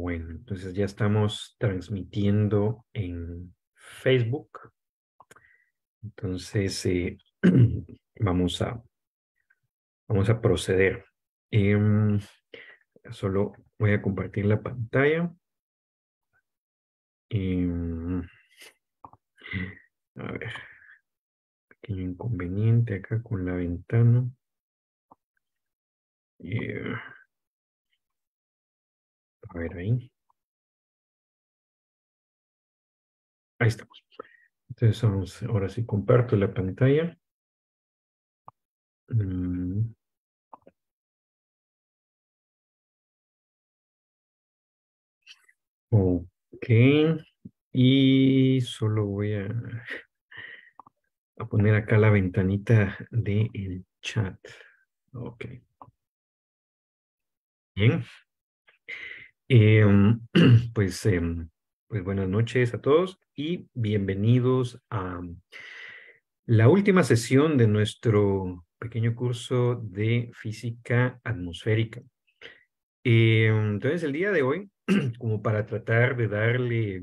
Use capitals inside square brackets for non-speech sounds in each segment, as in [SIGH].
Bueno, entonces ya estamos transmitiendo en Facebook. Entonces eh, [CLEARS THROAT] vamos, a, vamos a proceder. Em, solo voy a compartir la pantalla. Em, a ver, pequeño inconveniente acá con la ventana. Yeah. A ver, ahí. Ahí estamos. Entonces, vamos, ahora sí comparto la pantalla. Okay. Mm. Ok. Y solo voy a, a poner acá la ventanita del el chat. Ok. Bien. Eh, [CLEARS THROAT] pues, eh, pues, buenas noches a todos y bienvenidos a la última sesión de nuestro pequeño curso de física atmosférica. Eh, entonces, el día de hoy, [CLEARS THROAT] como para tratar de darle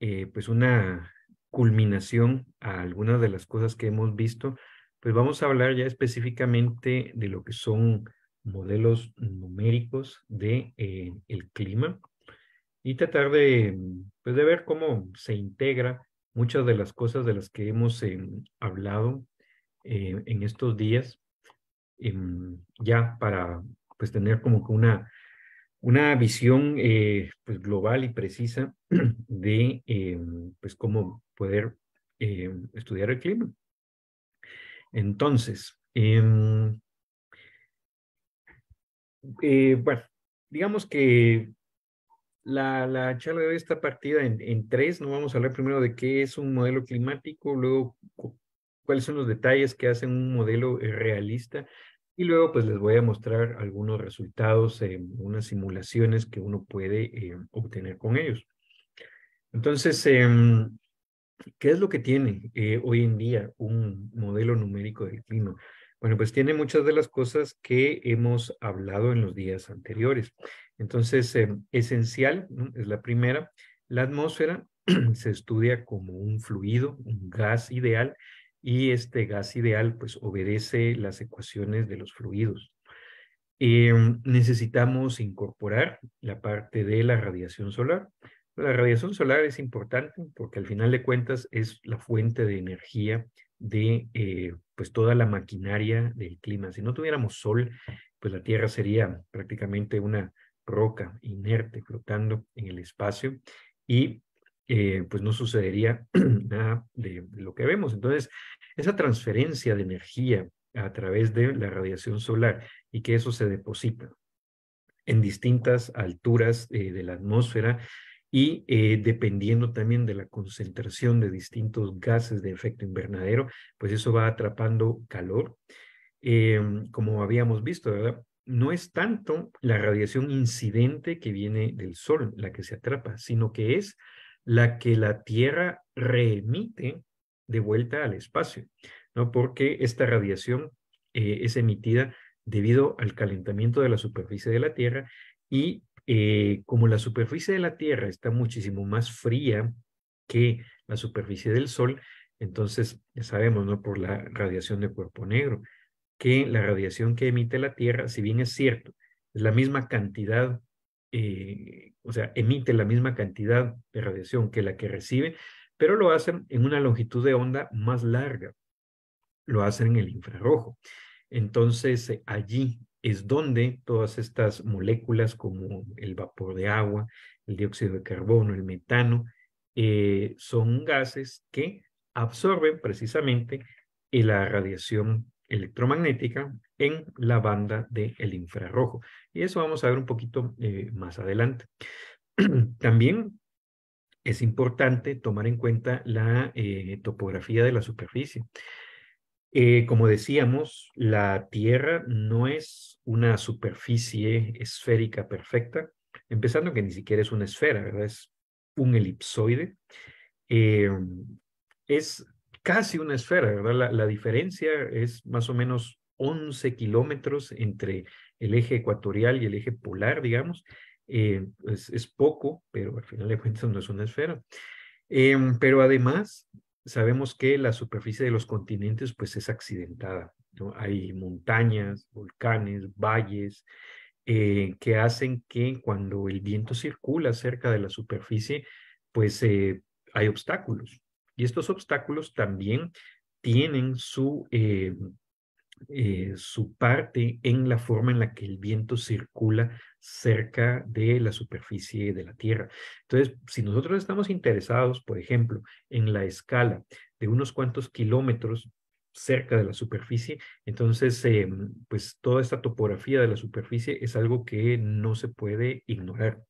eh, pues una culminación a algunas de las cosas que hemos visto, pues vamos a hablar ya específicamente de lo que son modelos numéricos de, eh, el clima y tratar de, pues, de ver cómo se integra muchas de las cosas de las que hemos eh, hablado eh, en estos días, em, ya para pues, tener como que una, una visión pues, global y precisa [CLEARS THROAT] de pues, cómo poder estudiar el clima. Entonces, em, eh, bueno, digamos que la, la, charla de esta partida en, tres, ¿no? Vamos a hablar primero de qué es un modelo climático, luego cuáles son los detalles que hacen un modelo eh, realista y luego pues les voy a mostrar algunos resultados, eh, unas simulaciones que uno puede obtener con ellos. Entonces, ¿qué es lo que tiene hoy en día un modelo numérico del clima? Bueno, pues tiene muchas de las cosas que hemos hablado en los días anteriores. Entonces, eh, esencial, es la primera, la atmósfera [CLEARS THROAT] se estudia como un fluido, un gas ideal, y este gas ideal pues obedece las ecuaciones de los fluidos. Em, necesitamos incorporar la parte de la radiación solar. La radiación solar es importante porque al final de cuentas es la fuente de energía de eh, pues toda la maquinaria del clima. Si no tuviéramos sol, pues la Tierra sería prácticamente una roca inerte flotando en el espacio y eh, pues no sucedería [CLEARS THROAT] nada de lo que vemos. Entonces, esa transferencia de energía a través de la radiación solar y que eso se deposita en distintas alturas eh, de la atmósfera y eh, dependiendo también de la concentración de distintos gases de efecto invernadero, pues eso va atrapando calor. Em, como habíamos visto, ¿verdad? No es tanto la radiación incidente que viene del Sol la que se atrapa, sino que es la que la Tierra reemite de vuelta al espacio, ¿no? Porque esta radiación eh, es emitida debido al calentamiento de la superficie de la Tierra y eh, como la superficie de la Tierra está muchísimo más fría que la superficie del Sol, entonces sabemos, ¿no? Por la radiación de cuerpo negro, que la radiación que emite la Tierra, si bien es cierto, es la misma cantidad, eh, o sea, emite la misma cantidad de radiación que la que recibe, pero lo hacen en una longitud de onda más larga, lo hacen en el infrarrojo. Entonces, eh, allí es donde todas estas moléculas como el vapor de agua, el dióxido de carbono, el metano, eh, son gases que absorben precisamente la radiación electromagnética en la banda del infrarrojo. Y eso vamos a ver un poquito eh, más adelante. [CLEARS THROAT] También es importante tomar en cuenta la eh, topografía de la superficie. como decíamos, la Tierra no es una superficie esférica perfecta, empezando que ni siquiera es una esfera, ¿verdad? Es un elipsoide. Eh, es casi una esfera, ¿verdad? La, diferencia es más o menos 11 kilómetros entre el eje ecuatorial y el eje polar, digamos. Eh, es, poco, pero al final de cuentas no es una esfera. Eh, pero además, sabemos que la superficie de los continentes pues es accidentada. Hay montañas, volcanes, valles, eh, que hacen que cuando el viento circula cerca de la superficie, pues eh, hay obstáculos. Y estos obstáculos también tienen su, eh, su parte en la forma en la que el viento circula cerca de la superficie de la Tierra. Entonces, si nosotros estamos interesados, por ejemplo, en la escala de unos cuantos kilómetros cerca de la superficie. Entonces, eh, pues toda esta topografía de la superficie es algo que no se puede ignorar.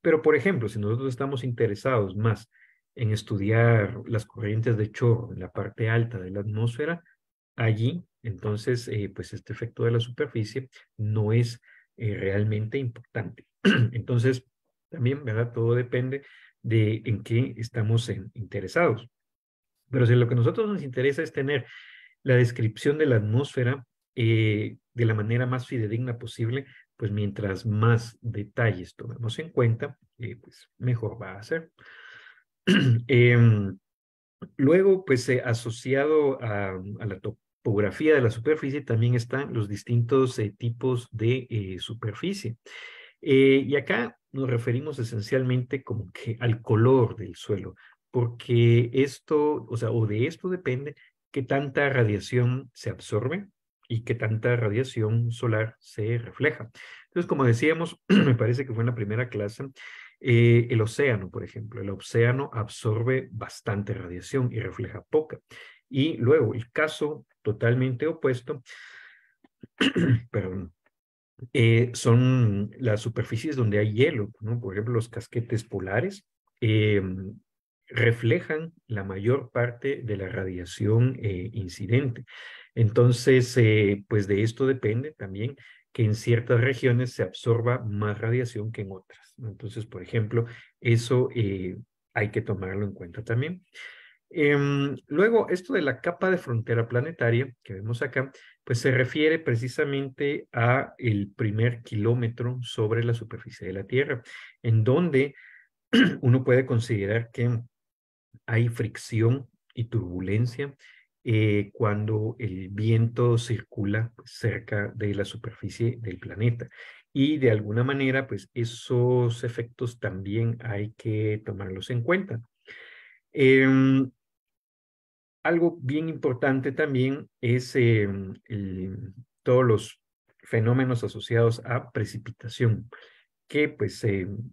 Pero, por ejemplo, si nosotros estamos interesados más en estudiar las corrientes de chorro en la parte alta de la atmósfera, allí, entonces, eh, pues este efecto de la superficie no es eh, realmente importante. [CLEARS THROAT] entonces, también, ¿verdad? Todo depende de en qué estamos interesados. Pero si lo que a nosotros nos interesa es tener la descripción de la atmósfera eh, de la manera más fidedigna posible, pues mientras más detalles tomemos en cuenta, eh, pues mejor va a ser. [CLEARS THROAT] Em, luego, pues eh, asociado a, a, la topografía de la superficie, también están los distintos tipos de superficie. y acá nos referimos esencialmente como que al color del suelo, porque esto, o sea, o de esto depende qué tanta radiación se absorbe y qué tanta radiación solar se refleja. Entonces, como decíamos, [CLEARS THROAT] me parece que fue en la primera clase, eh, el océano, por ejemplo, el océano absorbe bastante radiación y refleja poca. Y luego, el caso totalmente opuesto, [CLEARS THROAT] perdón, eh, son las superficies donde hay hielo, ¿no? por ejemplo, los casquetes polares, eh, reflejan la mayor parte de la radiación eh, incidente. Entonces, eh, pues de esto depende también que en ciertas regiones se absorba más radiación que en otras. Entonces, por ejemplo, eso eh, hay que tomarlo en cuenta también. Em, luego, esto de la capa de frontera planetaria que vemos acá, pues se refiere precisamente a el primer kilómetro sobre la superficie de la Tierra, en donde [CLEARS THROAT] uno puede considerar que hay fricción y turbulencia eh, cuando el viento circula pues, cerca de la superficie del planeta. Y de alguna manera, pues esos efectos también hay que tomarlos en cuenta. Em, algo bien importante también es em, todos los fenómenos asociados a precipitación que pues en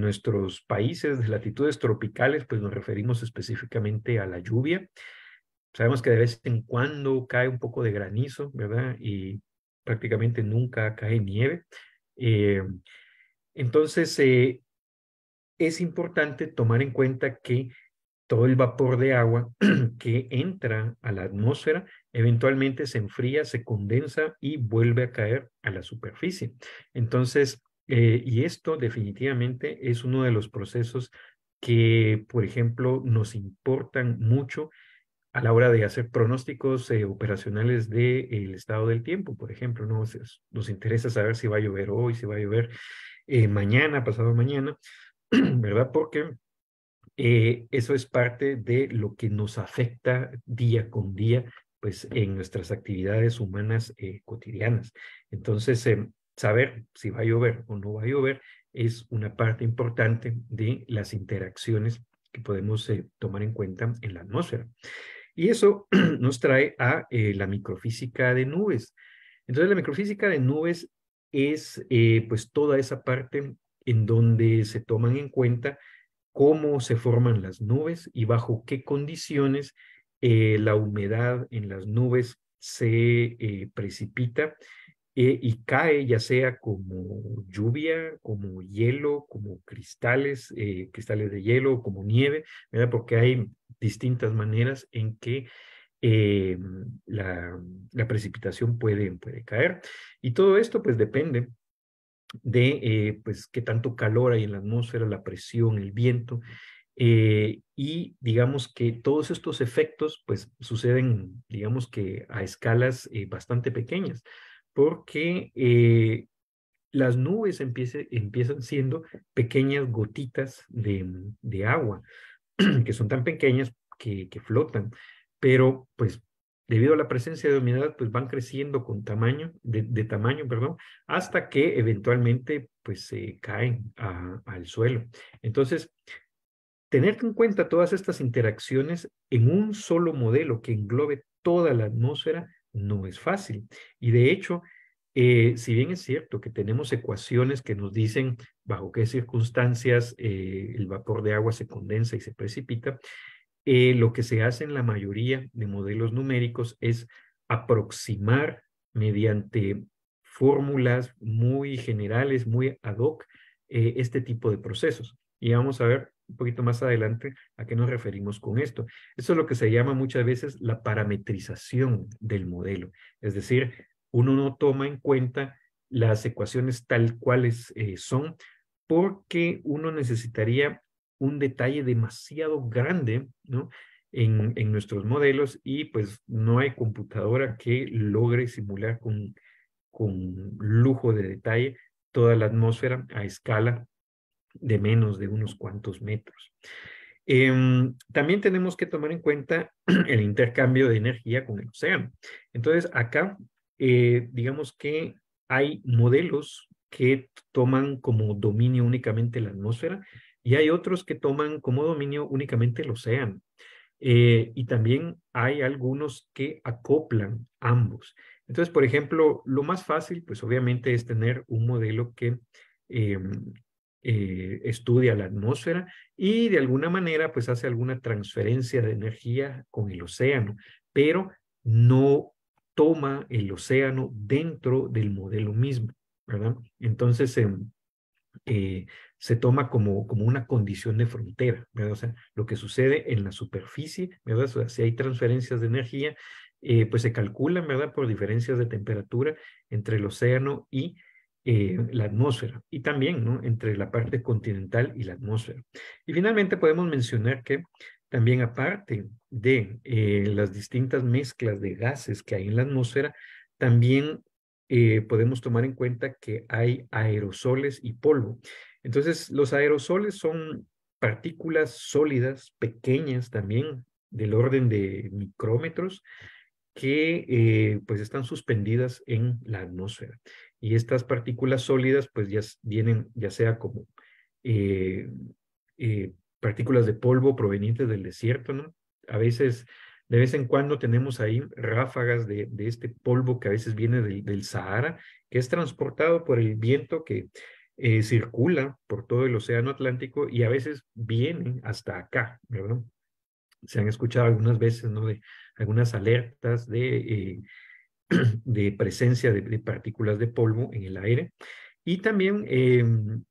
nuestros países de latitudes tropicales pues nos referimos específicamente a la lluvia. Sabemos que de vez en cuando cae un poco de granizo, ¿verdad? Y prácticamente nunca cae nieve. Eh, entonces, eh, es importante tomar en cuenta que todo el vapor de agua [CLEARS THROAT] que entra a la atmósfera eventualmente se enfría, se condensa y vuelve a caer a la superficie. Entonces, eh, y esto definitivamente es uno de los procesos que, por ejemplo, nos importan mucho a la hora de hacer pronósticos eh, operacionales del de, estado del tiempo, por ejemplo, ¿no? Nos, interesa saber si va a llover hoy, si va a llover eh, mañana, pasado mañana, [CLEARS THROAT] ¿verdad? Porque eso es parte de lo que nos afecta día con día, pues en nuestras actividades humanas cotidianas. Entonces, em, saber si va a llover o no va a llover es una parte importante de las interacciones que podemos eh, tomar en cuenta en la atmósfera. Y eso [CLEARS THROAT] nos trae a eh, la microfísica de nubes. Entonces, la microfísica de nubes es eh, pues toda esa parte en donde se toman en cuenta cómo se forman las nubes y bajo qué condiciones la humedad en las nubes se precipita eh, y cae ya sea como lluvia, como hielo, como cristales, eh, cristales de hielo, como nieve, Porque hay distintas maneras en que eh, la, precipitación puede, caer. Y todo esto pues depende de pues, qué tanto calor hay en la atmósfera, la presión, el viento, y digamos que todos estos efectos pues suceden, digamos que a escalas bastante pequeñas porque eh, las nubes empiezan siendo pequeñas gotitas de, agua, [CLEARS THROAT] que son tan pequeñas que, flotan, pero pues debido a la presencia de humedad, pues van creciendo con tamaño, de, tamaño, perdón, hasta que eventualmente pues se caen al suelo. Entonces, tener en cuenta todas estas interacciones en un solo modelo que englobe toda la atmósfera no es fácil. Y de hecho, eh, si bien es cierto que tenemos ecuaciones que nos dicen bajo qué circunstancias eh, el vapor de agua se condensa y se precipita, eh, lo que se hace en la mayoría de modelos numéricos es aproximar mediante fórmulas muy generales, muy ad hoc, este tipo de procesos. Y vamos a ver un poquito más adelante a qué nos referimos con esto. Eso es lo que se llama muchas veces la parametrización del modelo. Es decir, uno no toma en cuenta las ecuaciones tal cuales eh, son porque uno necesitaría un detalle demasiado grande ¿no? en, en nuestros modelos y pues no hay computadora que logre simular con, con lujo de detalle toda la atmósfera a escala de menos de unos cuantos metros. Em, también tenemos que tomar en cuenta [CLEARS THROAT] el intercambio de energía con el océano. Entonces, acá, eh, digamos que hay modelos que toman como dominio únicamente la atmósfera y hay otros que toman como dominio únicamente el océano. Eh, y también hay algunos que acoplan ambos. Entonces, por ejemplo, lo más fácil, pues obviamente es tener un modelo que em, eh, estudia la atmósfera y de alguna manera pues hace alguna transferencia de energía con el océano, pero no toma el océano dentro del modelo mismo, ¿verdad? Entonces, eh, eh, se toma como, como una condición de frontera, ¿verdad? O sea, lo que sucede en la superficie, ¿verdad? O sea, si hay transferencias de energía, pues se calculan, ¿verdad? Por diferencias de temperatura entre el océano y eh, la atmósfera y también ¿no? entre la parte continental y la atmósfera. Y finalmente podemos mencionar que también aparte de eh, las distintas mezclas de gases que hay en la atmósfera, también eh, podemos tomar en cuenta que hay aerosoles y polvo. Entonces, los aerosoles son partículas sólidas, pequeñas también, del orden de micrómetros, que pues están suspendidas en la atmósfera y estas partículas sólidas pues ya vienen ya sea como eh, eh, partículas de polvo provenientes del desierto, ¿no? A veces, de vez en cuando tenemos ahí ráfagas de, de este polvo que a veces viene del, del, Sahara, que es transportado por el viento que eh, circula por todo el océano Atlántico y a veces viene hasta acá, ¿verdad? Se han escuchado algunas veces, ¿no? De algunas alertas de [CLEARS THROAT] de presencia de, partículas de polvo en el aire. Y también em,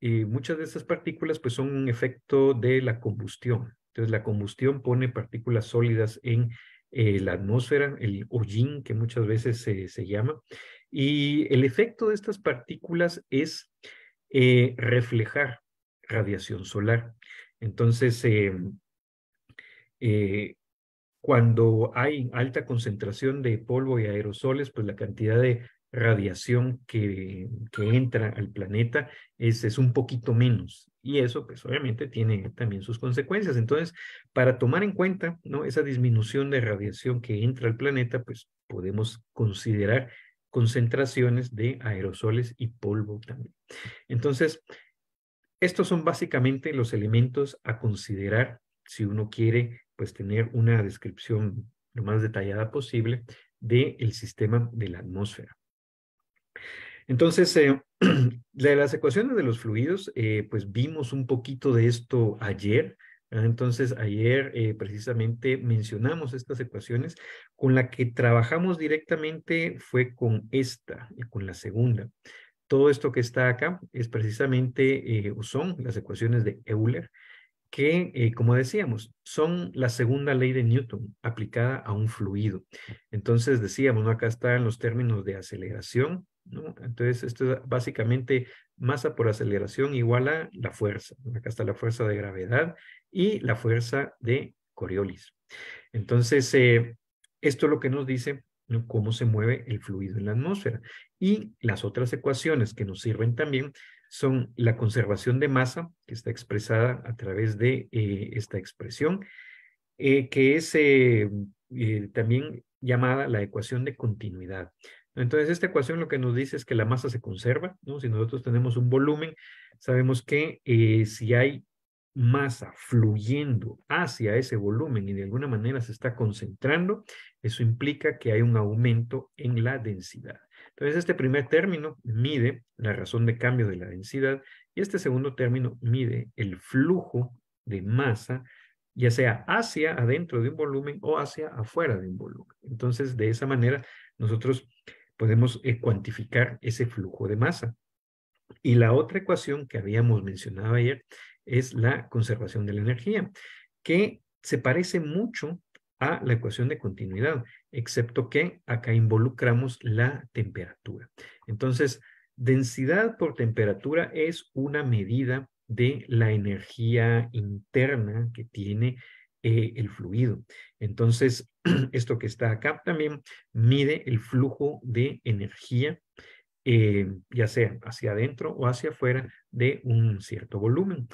eh, muchas de estas partículas pues, son un efecto de la combustión. Entonces la combustión pone partículas sólidas en eh, la atmósfera, el hollín que muchas veces se llama. Y el efecto de estas partículas es eh, reflejar radiación solar. Entonces, em, eh, cuando hay alta concentración de polvo y aerosoles, pues la cantidad de radiación que, entra al planeta es, es, un poquito menos. Y eso, pues obviamente, tiene también sus consecuencias. Entonces, para tomar en cuenta ¿no? esa disminución de radiación que entra al planeta, pues podemos considerar concentraciones de aerosoles y polvo también. Entonces, estos son básicamente los elementos a considerar si uno quiere pues tener una descripción lo más detallada posible del sistema de la atmósfera. Entonces, eh, [CLEARS THROAT] de las ecuaciones de los fluidos, eh, pues vimos un poquito de esto ayer. Entonces, ayer eh, precisamente mencionamos estas ecuaciones. Con la que trabajamos directamente fue con esta, y con la segunda. Todo esto que está acá es precisamente son las ecuaciones de Euler que, eh, como decíamos, son la segunda ley de Newton aplicada a un fluido. Entonces, decíamos, acá están los términos de aceleración, Entonces, esto es básicamente masa por aceleración igual a la fuerza. Acá está la fuerza de gravedad y la fuerza de Coriolis. Entonces, eh, esto es lo que nos dice cómo se mueve el fluido en la atmósfera. Y las otras ecuaciones que nos sirven también son la conservación de masa, que está expresada a través de eh, esta expresión, eh, que es eh, también llamada la ecuación de continuidad. Entonces, esta ecuación lo que nos dice es que la masa se conserva, Si nosotros tenemos un volumen, sabemos que si hay masa fluyendo hacia ese volumen y de alguna manera se está concentrando, eso implica que hay un aumento en la densidad. Entonces, este primer término mide la razón de cambio de la densidad y este segundo término mide el flujo de masa, ya sea hacia adentro de un volumen o hacia afuera de un volumen. Entonces, de esa manera, nosotros podemos eh, cuantificar ese flujo de masa. Y la otra ecuación que habíamos mencionado ayer es la conservación de la energía, que se parece mucho a la ecuación de continuidad, excepto que acá involucramos la temperatura. Entonces, densidad por temperatura es una medida de la energía interna que tiene eh, el fluido. Entonces, [CLEARS THROAT] esto que está acá también mide el flujo de energía, eh, ya sea hacia adentro o hacia afuera de un cierto volumen.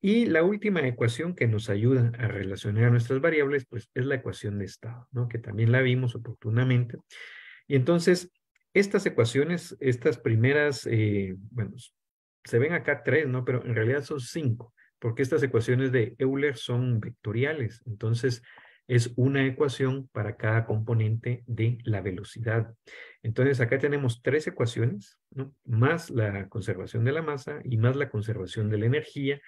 Y la última ecuación que nos ayuda a relacionar nuestras variables, pues es la ecuación de estado, Que también la vimos oportunamente. Y entonces, estas ecuaciones, estas primeras, eh, bueno, se ven acá tres, ¿no? Pero en realidad son cinco, porque estas ecuaciones de Euler son vectoriales. Entonces, es una ecuación para cada componente de la velocidad. Entonces, acá tenemos tres ecuaciones, más la conservación de la masa y más la conservación de la energía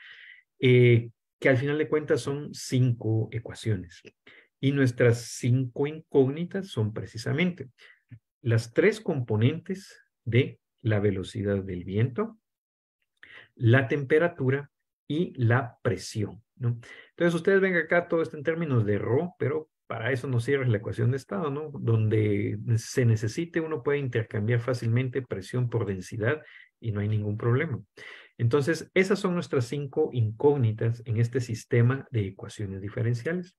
eh, que al final de cuentas son cinco ecuaciones. Y nuestras cinco incógnitas son precisamente las tres componentes de la velocidad del viento, la temperatura y la presión. ¿no? Entonces, ustedes ven acá todo esto en términos de Rho, pero para eso nos sirve la ecuación de estado, ¿no? Donde se necesite, uno puede intercambiar fácilmente presión por densidad y no hay ningún problema. Entonces, esas son nuestras cinco incógnitas en este sistema de ecuaciones diferenciales.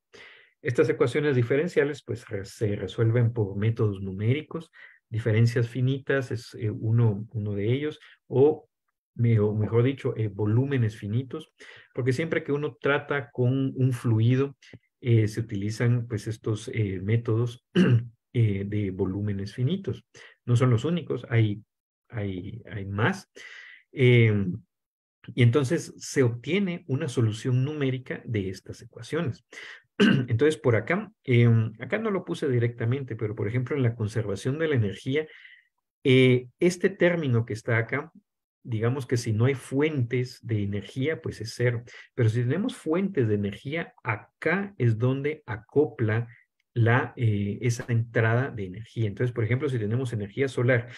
Estas ecuaciones diferenciales pues se resuelven por métodos numéricos, diferencias finitas es eh, uno, uno de ellos, o mejor dicho, eh, volúmenes finitos, porque siempre que uno trata con un fluido, eh, se utilizan pues estos métodos [CLEARS THROAT] de volúmenes finitos. No son los únicos, hay, hay, hay más. Em, y entonces se obtiene una solución numérica de estas ecuaciones. [CLEARS THROAT] Entonces, por acá, em, acá no lo puse directamente, pero por ejemplo, en la conservación de la energía, eh, este término que está acá, digamos que si no hay fuentes de energía, pues es cero. Pero si tenemos fuentes de energía, acá es donde acopla la, eh, esa entrada de energía. Entonces, por ejemplo, si tenemos energía solar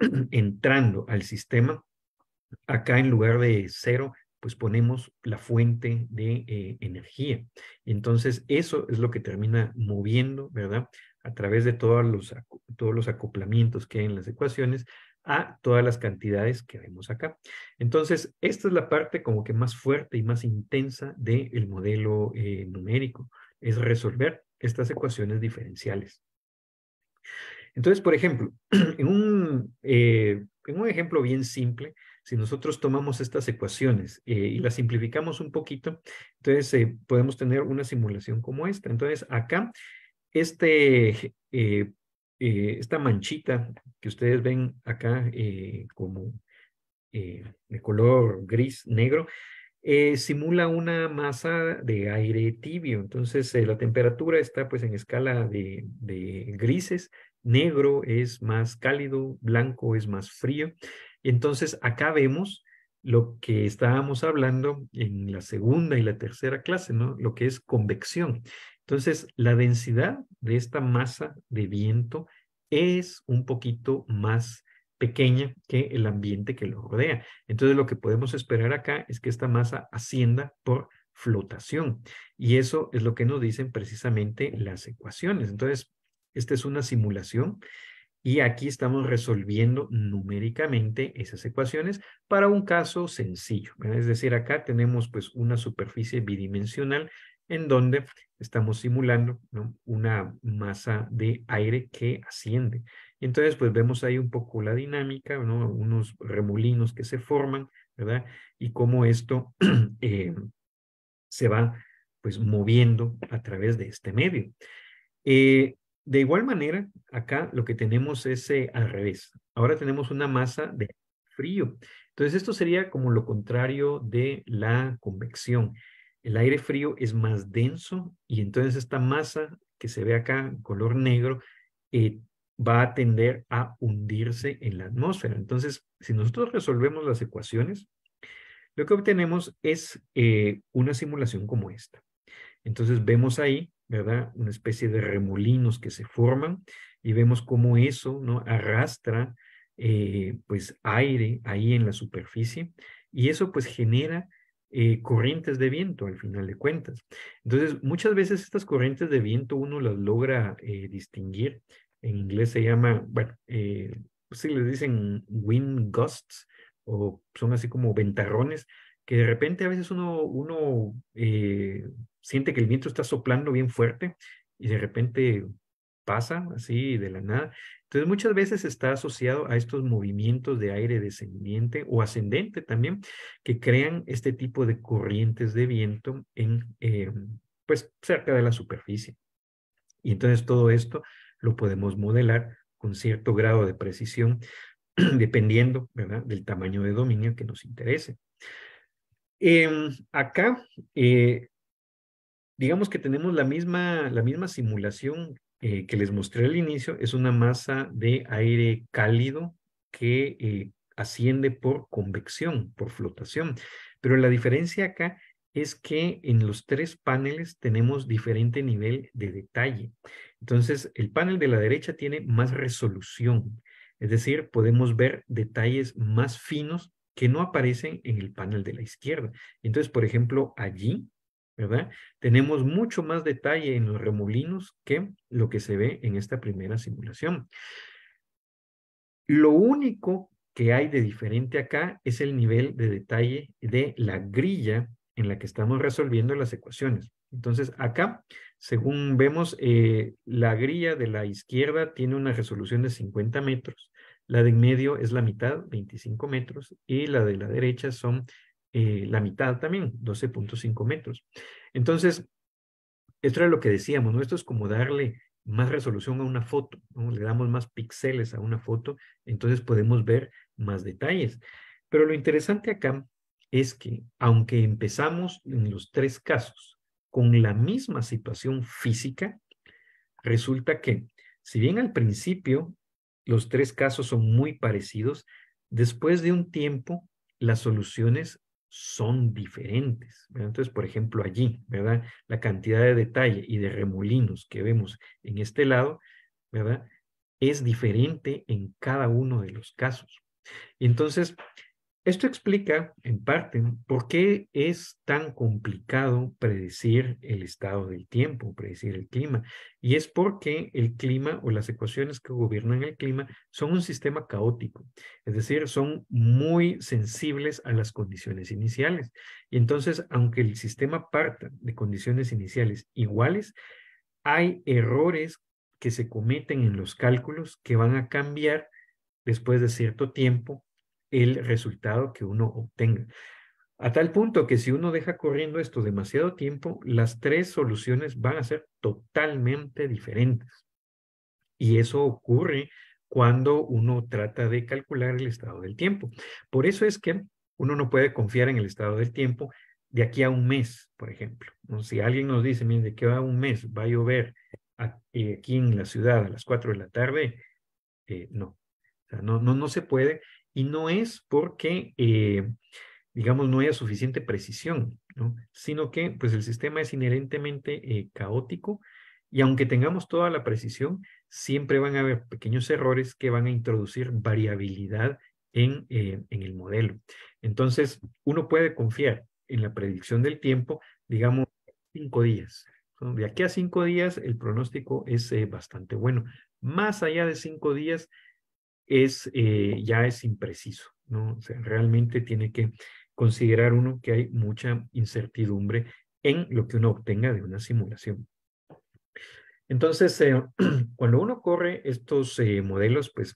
[CLEARS THROAT] entrando al sistema, Acá en lugar de cero, pues ponemos la fuente de eh, energía. Entonces, eso es lo que termina moviendo, ¿verdad? A través de todos los, todos los acoplamientos que hay en las ecuaciones a todas las cantidades que vemos acá. Entonces, esta es la parte como que más fuerte y más intensa del modelo eh, numérico, es resolver estas ecuaciones diferenciales. Entonces, por ejemplo, [CLEARS THROAT] en eh, en un ejemplo bien simple, si nosotros tomamos estas ecuaciones eh, y las simplificamos un poquito, entonces eh, podemos tener una simulación como esta. Entonces acá, este, eh, esta manchita que ustedes ven acá como de color gris negro, simula una masa de aire tibio. Entonces la temperatura está pues en escala de grises, negro es más cálido, blanco es más frío. Entonces, acá vemos lo que estábamos hablando en la segunda y la tercera clase, ¿no? Lo que es convección. Entonces, la densidad de esta masa de viento es un poquito más pequeña que el ambiente que lo rodea. Entonces, lo que podemos esperar acá es que esta masa ascienda por flotación. Y eso es lo que nos dicen precisamente las ecuaciones. Entonces, esta es una simulación y aquí estamos resolviendo numéricamente esas ecuaciones para un caso sencillo. Es decir, acá tenemos pues una superficie bidimensional en donde estamos simulando una masa de aire que asciende. Entonces, pues vemos ahí un poco la dinámica, ¿no? unos remolinos que se forman, ¿verdad? Y cómo esto [CLEARS THROAT] eh, se va pues moviendo a través de este medio. Eh, de igual manera, acá lo que tenemos es eh, al revés. Ahora tenemos una masa de frío. Entonces, esto sería como lo contrario de la convección. El aire frío es más denso y entonces esta masa que se ve acá en color negro eh, va a tender a hundirse en la atmósfera. Entonces, si nosotros resolvemos las ecuaciones, lo que obtenemos es eh, una simulación como esta. Entonces, vemos ahí una especie de remolinos que se forman y vemos cómo eso, ¿no? Arrastra, eh, pues, aire ahí en la superficie y eso, pues, genera eh, corrientes de viento al final de cuentas. Entonces, muchas veces estas corrientes de viento uno las logra eh, distinguir. En inglés se llama, bueno, si pues les dicen wind gusts o son así como ventarrones, que de repente a veces uno, uno eh, siente que el viento está soplando bien fuerte y de repente pasa así de la nada. Entonces muchas veces está asociado a estos movimientos de aire descendiente o ascendente también que crean este tipo de corrientes de viento en, eh, pues cerca de la superficie. Y entonces todo esto lo podemos modelar con cierto grado de precisión [CLEARS THROAT] dependiendo ¿verdad? del tamaño de dominio que nos interese. Em, acá, eh, digamos que tenemos la misma, la misma simulación eh, que les mostré al inicio, es una masa de aire cálido que eh, asciende por convección, por flotación. Pero la diferencia acá es que en los tres paneles tenemos diferente nivel de detalle. Entonces, el panel de la derecha tiene más resolución, es decir, podemos ver detalles más finos que no aparecen en el panel de la izquierda. Entonces, por ejemplo, allí, ¿verdad? Tenemos mucho más detalle en los remolinos que lo que se ve en esta primera simulación. Lo único que hay de diferente acá es el nivel de detalle de la grilla en la que estamos resolviendo las ecuaciones. Entonces, acá, según vemos, eh, la grilla de la izquierda tiene una resolución de 50 metros la de en medio es la mitad, 25 metros, y la de la derecha son eh, la mitad también, 12.5 metros. Entonces, esto era lo que decíamos, ¿no? Esto es como darle más resolución a una foto, ¿no? le damos más píxeles a una foto, entonces podemos ver más detalles. Pero lo interesante acá es que aunque empezamos en los tres casos con la misma situación física, resulta que si bien al principio los tres casos son muy parecidos, después de un tiempo las soluciones son diferentes. ¿verdad? Entonces, por ejemplo, allí, ¿verdad? La cantidad de detalle y de remolinos que vemos en este lado, ¿verdad? Es diferente en cada uno de los casos. Entonces, esto explica, en parte, por qué es tan complicado predecir el estado del tiempo, predecir el clima. Y es porque el clima o las ecuaciones que gobiernan el clima son un sistema caótico, es decir, son muy sensibles a las condiciones iniciales. Y entonces, aunque el sistema parta de condiciones iniciales iguales, hay errores que se cometen en los cálculos que van a cambiar después de cierto tiempo el resultado que uno obtenga. A tal punto que si uno deja corriendo esto demasiado tiempo, las tres soluciones van a ser totalmente diferentes. Y eso ocurre cuando uno trata de calcular el estado del tiempo. Por eso es que uno no puede confiar en el estado del tiempo de aquí a un mes, por ejemplo. Si alguien nos dice, mire, de aquí va un mes, va a llover eh, aquí en la ciudad a las 4 de la tarde, eh, no. no, no, no se puede y no es porque, eh, digamos, no haya suficiente precisión, sino que pues el sistema es inherentemente eh, caótico y aunque tengamos toda la precisión, siempre van a haber pequeños errores que van a introducir variabilidad en, eh, el modelo. Entonces, uno puede confiar en la predicción del tiempo, digamos, cinco días. De aquí a cinco días el pronóstico es bastante bueno. Más allá de cinco días es, eh, ya es impreciso, ¿no? O sea, realmente tiene que considerar uno que hay mucha incertidumbre en lo que uno obtenga de una simulación. Entonces, eh, [CLEARS THROAT] cuando uno corre estos eh, modelos, pues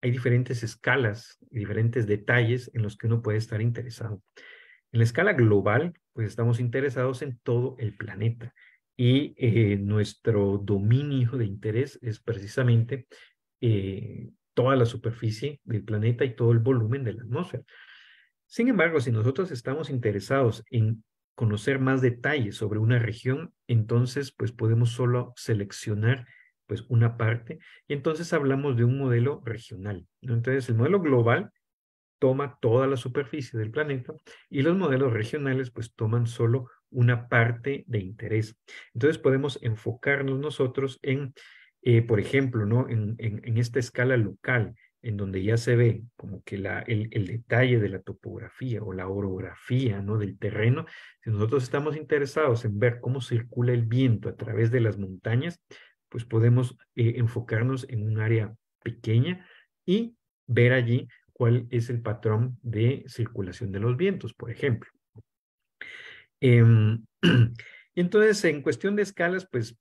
hay diferentes escalas diferentes detalles en los que uno puede estar interesado. En la escala global, pues estamos interesados en todo el planeta y nuestro dominio de interés es precisamente toda la superficie del planeta y todo el volumen de la atmósfera. Sin embargo, si nosotros estamos interesados en conocer más detalles sobre una región, entonces pues podemos solo seleccionar pues una parte y entonces hablamos de un modelo regional. Entonces el modelo global toma toda la superficie del planeta y los modelos regionales pues toman solo una parte de interés. Entonces podemos enfocarnos nosotros en eh, por ejemplo, ¿no? En, esta escala local, en donde ya se ve como que la, el, detalle de la topografía o la orografía ¿no? del terreno, si nosotros estamos interesados en ver cómo circula el viento a través de las montañas, pues podemos eh, enfocarnos en un área pequeña y ver allí cuál es el patrón de circulación de los vientos, por ejemplo. Em, [CLEARS THROAT] entonces, en cuestión de escalas, pues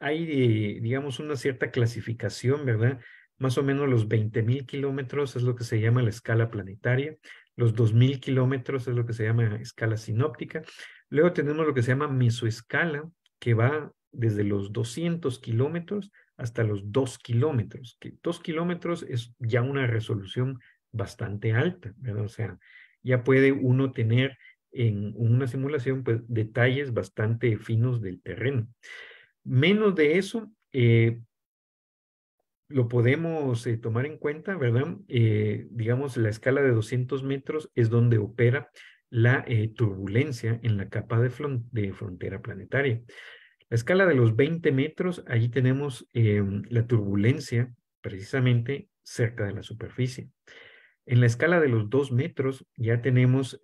hay, digamos, una cierta clasificación, ¿verdad? Más o menos los 20.000 kilómetros es lo que se llama la escala planetaria, los 2.000 kilómetros es lo que se llama escala sinóptica, luego tenemos lo que se llama mesoescala, que va desde los 200 kilómetros hasta los 2 kilómetros, que 2 kilómetros es ya una resolución bastante alta, ¿verdad? O sea, ya puede uno tener en una simulación pues, detalles bastante finos del terreno. Menos de eso eh, lo podemos eh, tomar en cuenta, ¿verdad? Eh, digamos, la escala de 200 metros es donde opera la turbulencia en la capa de, de, frontera planetaria. La escala de los 20 metros, allí tenemos la turbulencia precisamente cerca de la superficie. En la escala de los 2 metros ya tenemos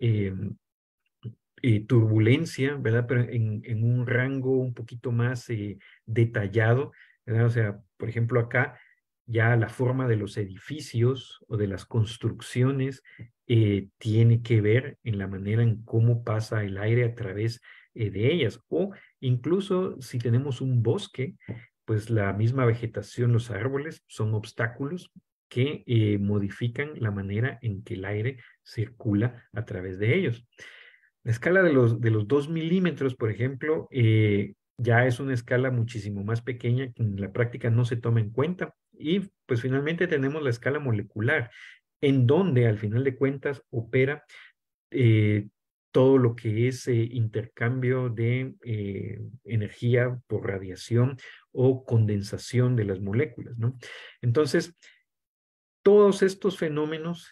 eh, turbulencia, ¿verdad? Pero en, un rango un poquito más eh, detallado, ¿verdad? O sea, por ejemplo, acá ya la forma de los edificios o de las construcciones eh, tiene que ver en la manera en cómo pasa el aire a través de ellas. O incluso si tenemos un bosque, pues la misma vegetación, los árboles son obstáculos que modifican la manera en que el aire circula a través de ellos. La escala de los, de los 2 milímetros, por ejemplo, eh, ya es una escala muchísimo más pequeña que en la práctica no se toma en cuenta. Y pues finalmente tenemos la escala molecular, en donde al final de cuentas opera eh, todo lo que es eh, intercambio de energía por radiación o condensación de las moléculas, ¿no? Entonces, todos estos fenómenos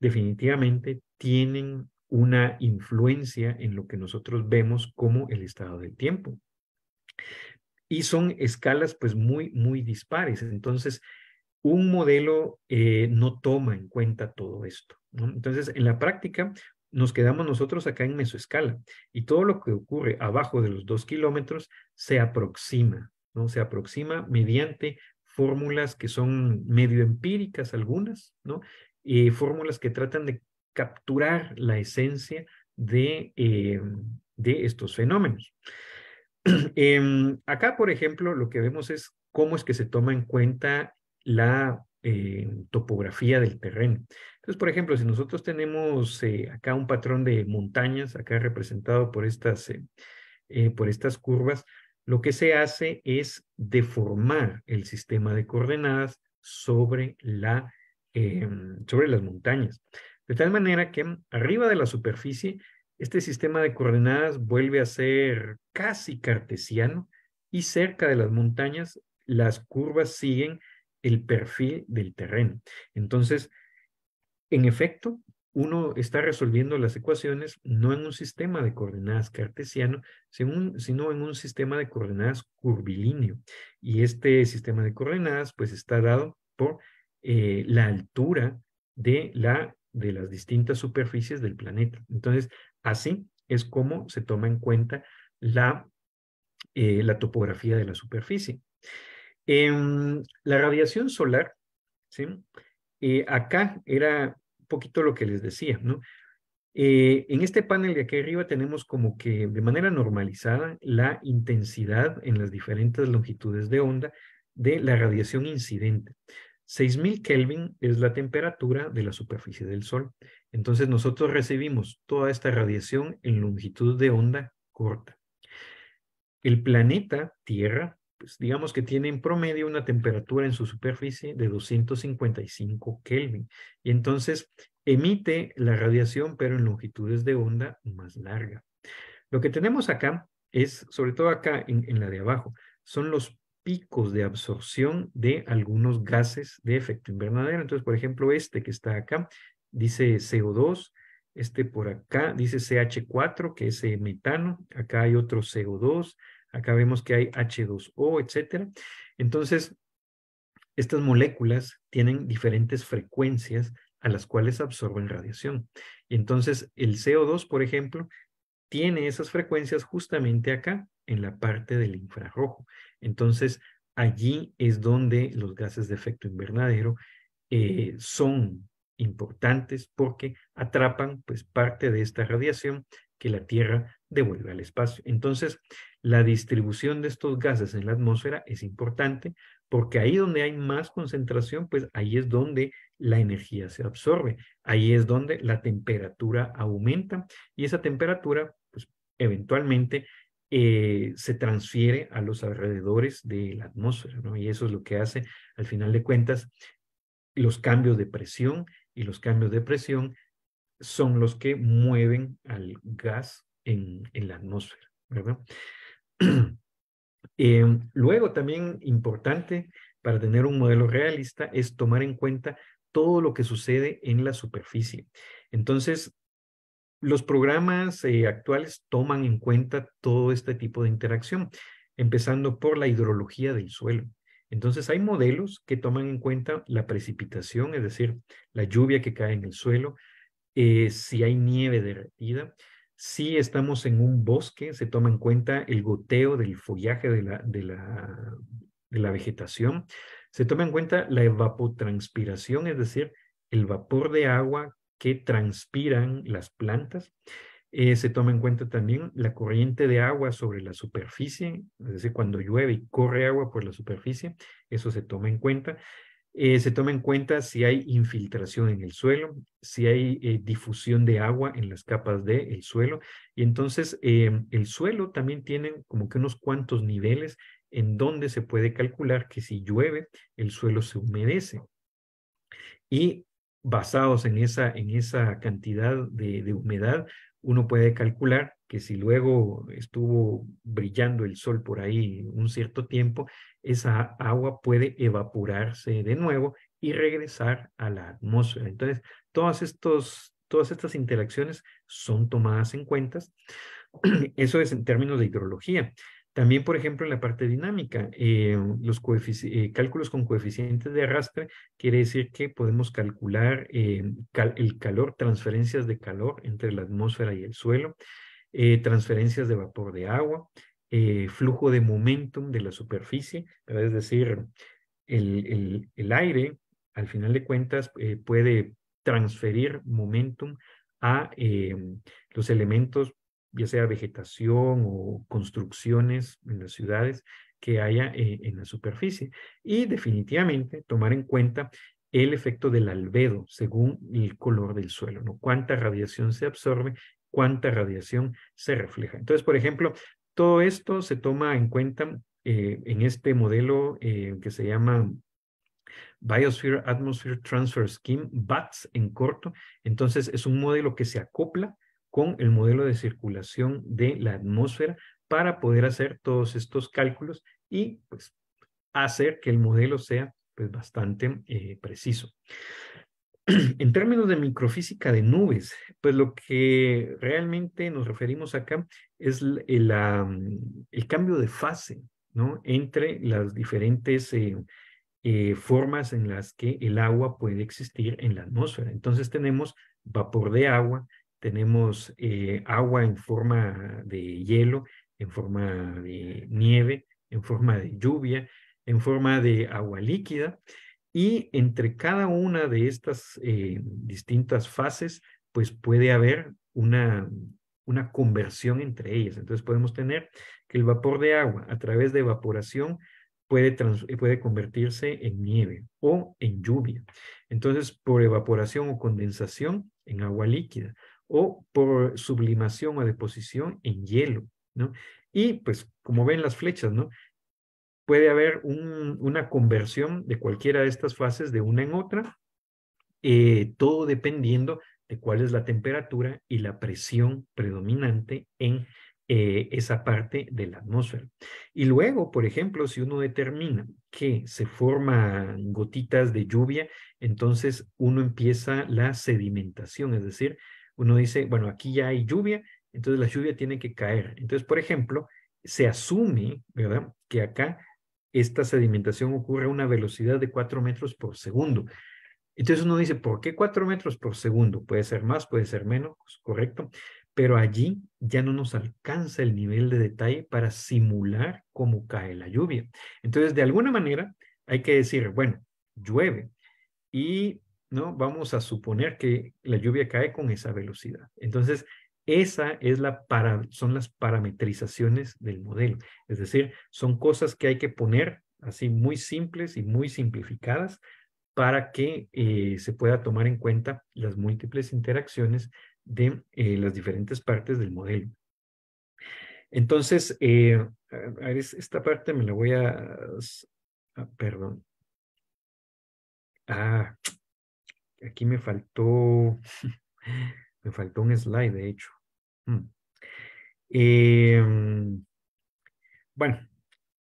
definitivamente tienen una influencia en lo que nosotros vemos como el estado del tiempo. Y son escalas pues muy, muy dispares. Entonces, un modelo eh, no toma en cuenta todo esto. Entonces, en la práctica, nos quedamos nosotros acá en mesoescala y todo lo que ocurre abajo de los dos kilómetros se aproxima, ¿no? Se aproxima mediante fórmulas que son medio empíricas algunas, ¿no? y fórmulas que tratan de capturar la esencia de, eh, estos fenómenos. [CLEARS THROAT] Em, acá, por ejemplo, lo que vemos es cómo es que se toma en cuenta la eh, topografía del terreno. Entonces, por ejemplo, si nosotros tenemos eh, acá un patrón de montañas, acá representado por estas, por estas curvas, lo que se hace es deformar el sistema de coordenadas sobre, la, em, sobre las montañas. De tal manera que arriba de la superficie, este sistema de coordenadas vuelve a ser casi cartesiano y cerca de las montañas, las curvas siguen el perfil del terreno. Entonces, en efecto, uno está resolviendo las ecuaciones no en un sistema de coordenadas cartesiano, sino en un sistema de coordenadas curvilíneo. Y este sistema de coordenadas, pues, está dado por eh, la altura de la de las distintas superficies del planeta. Entonces, así es como se toma en cuenta la, eh, la topografía de la superficie. Em, la radiación solar, ¿sí? Eh, acá era un poquito lo que les decía, ¿no? Eh, en este panel de aquí arriba tenemos como que de manera normalizada la intensidad en las diferentes longitudes de onda de la radiación incidente. 6000 Kelvin es la temperatura de la superficie del Sol. Entonces nosotros recibimos toda esta radiación en longitud de onda corta. El planeta Tierra, pues digamos que tiene en promedio una temperatura en su superficie de 255 Kelvin y entonces emite la radiación pero en longitudes de onda más larga. Lo que tenemos acá es, sobre todo acá en, en la de abajo, son los picos de absorción de algunos gases de efecto invernadero. Entonces, por ejemplo, este que está acá dice CO2, este por acá dice CH4, que es metano, acá hay otro CO2, acá vemos que hay H2O, etcétera. Entonces, estas moléculas tienen diferentes frecuencias a las cuales absorben radiación. Y entonces, el CO2, por ejemplo, tiene esas frecuencias justamente acá, en la parte del infrarrojo. Entonces, allí es donde los gases de efecto invernadero eh, son importantes porque atrapan pues, parte de esta radiación que la Tierra devuelve al espacio. Entonces, la distribución de estos gases en la atmósfera es importante porque ahí donde hay más concentración, pues ahí es donde la energía se absorbe, ahí es donde la temperatura aumenta y esa temperatura pues, eventualmente eh, se transfiere a los alrededores de la atmósfera, ¿no? Y eso es lo que hace, al final de cuentas, los cambios de presión y los cambios de presión son los que mueven al gas en, la atmósfera, ¿verdad? [CLEARS THROAT] Em, luego también importante para tener un modelo realista es tomar en cuenta todo lo que sucede en la superficie. Entonces, los programas eh, actuales toman en cuenta todo este tipo de interacción, empezando por la hidrología del suelo. Entonces hay modelos que toman en cuenta la precipitación, es decir, la lluvia que cae en el suelo, eh, si hay nieve derretida, si estamos en un bosque, se toma en cuenta el goteo del follaje de la, de la, de la vegetación, se toma en cuenta la evapotranspiración, es decir, el vapor de agua que transpiran las plantas. Eh, se toma en cuenta también la corriente de agua sobre la superficie, es decir, cuando llueve y corre agua por la superficie, eso se toma en cuenta. Eh, se toma en cuenta si hay infiltración en el suelo, si hay eh, difusión de agua en las capas del suelo. Y entonces el suelo también tiene como que unos cuantos niveles en donde se puede calcular que si llueve, el suelo se humedece. Y basados en esa, en esa cantidad de, humedad, uno puede calcular que si luego estuvo brillando el sol por ahí un cierto tiempo, esa agua puede evaporarse de nuevo y regresar a la atmósfera. Entonces, todas, todas estas interacciones son tomadas en cuenta. [CLEARS THROAT] Eso es en términos de hidrología. También, por ejemplo, en la parte dinámica, eh, los eh, cálculos con coeficientes de arrastre quiere decir que podemos calcular eh, el calor, transferencias de calor entre la atmósfera y el suelo, transferencias de vapor de agua, flujo de momentum de la superficie, es decir, el, el, aire, al final de cuentas, puede transferir momentum a los elementos ya sea vegetación o construcciones en las ciudades que haya eh, en la superficie. Y definitivamente tomar en cuenta el efecto del albedo según el color del suelo, ¿no? Cuánta radiación se absorbe, cuánta radiación se refleja. Entonces, por ejemplo, todo esto se toma en cuenta eh, en este modelo eh, que se llama Biosphere Atmosphere Transfer Scheme, BATS en corto. Entonces, es un modelo que se acopla con el modelo de circulación de la atmósfera para poder hacer todos estos cálculos y pues, hacer que el modelo sea pues, bastante eh, preciso. [CLEARS THROAT] En términos de microfísica de nubes, pues lo que realmente nos referimos acá es el, cambio de fase ¿no? entre las diferentes eh, eh, formas en las que el agua puede existir en la atmósfera. Entonces tenemos vapor de agua, tenemos eh, agua en forma de hielo, en forma de nieve, en forma de lluvia, en forma de agua líquida. Y entre cada una de estas eh, distintas fases, pues puede haber una, una conversión entre ellas. Entonces podemos tener que el vapor de agua a través de evaporación puede eh, convertirse en nieve o en lluvia. Entonces por evaporación o condensación en agua líquida o por sublimación o deposición en hielo, Y pues, como ven las flechas, ¿no? Puede haber una conversión de cualquiera de estas fases de una en otra, eh, todo dependiendo de cuál es la temperatura y la presión predominante en eh, esa parte de la atmósfera. Y luego, por ejemplo, si uno determina que se forman gotitas de lluvia, entonces uno empieza la sedimentación, es decir, uno dice, bueno, aquí ya hay lluvia, entonces la lluvia tiene que caer. Entonces, por ejemplo, se asume, ¿verdad?, que acá esta sedimentación ocurre a una velocidad de 4 metros por segundo. Entonces uno dice, ¿por qué cuatro metros por segundo? Puede ser más, puede ser menos, correcto, pero allí ya no nos alcanza el nivel de detalle para simular cómo cae la lluvia. Entonces, de alguna manera, hay que decir, bueno, llueve y ¿no? Vamos a suponer que la lluvia cae con esa velocidad. Entonces, esa es la para, son las parametrizaciones del modelo. Es decir, son cosas que hay que poner así muy simples y muy simplificadas para que eh, se pueda tomar en cuenta las múltiples interacciones de eh, las diferentes partes del modelo. Entonces, eh, esta parte me la voy a... perdón. Ah, aquí me faltó, [LAUGHS] me faltó un slide, de hecho. Mm. Em, bueno,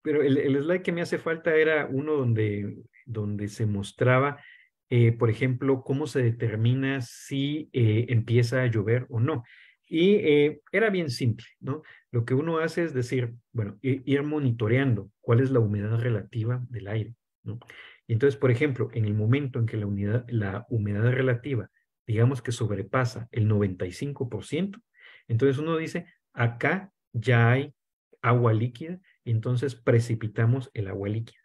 pero el, slide que me hace falta era uno donde, donde se mostraba, eh, por ejemplo, cómo se determina si eh, empieza a llover o no. Y eh, era bien simple, ¿no? Lo que uno hace es decir, bueno, ir monitoreando cuál es la humedad relativa del aire, ¿no? entonces, por ejemplo, en el momento en que la, humedad relativa, digamos que sobrepasa el 95%, entonces uno dice, acá ya hay agua líquida entonces precipitamos el agua líquida.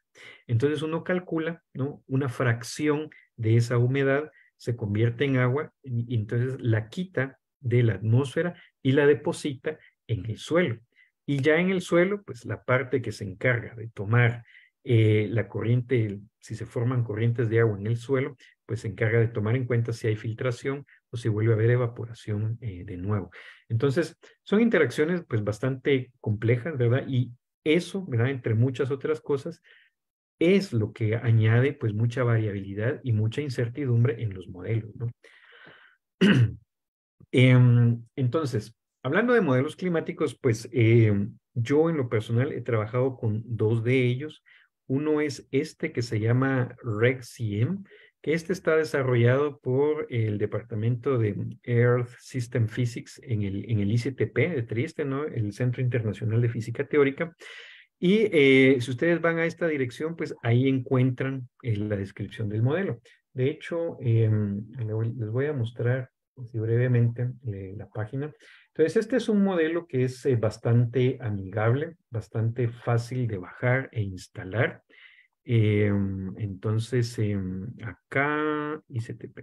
Entonces uno calcula, ¿no? Una fracción de esa humedad se convierte en agua y entonces la quita de la atmósfera y la deposita en el suelo. Y ya en el suelo, pues la parte que se encarga de tomar eh, la corriente, si se forman corrientes de agua en el suelo, pues se encarga de tomar en cuenta si hay filtración o si vuelve a haber evaporación eh, de nuevo. Entonces, son interacciones pues bastante complejas, ¿verdad? Y eso, ¿verdad? Entre muchas otras cosas, es lo que añade pues mucha variabilidad y mucha incertidumbre en los modelos, ¿no? [CLEARS THROAT] Em, entonces, hablando de modelos climáticos, pues em, yo en lo personal he trabajado con dos de ellos. Uno es este que se llama RegCM, que este está desarrollado por el Departamento de Earth System Physics en el, en el ICTP de Trieste, ¿no? el Centro Internacional de Física Teórica. Y eh, si ustedes van a esta dirección, pues ahí encuentran eh, la descripción del modelo. De hecho, em, les voy a mostrar brevemente eh, la página. Entonces, este es un modelo que es eh, bastante amigable, bastante fácil de bajar e instalar. Em, entonces, em, acá ICTP.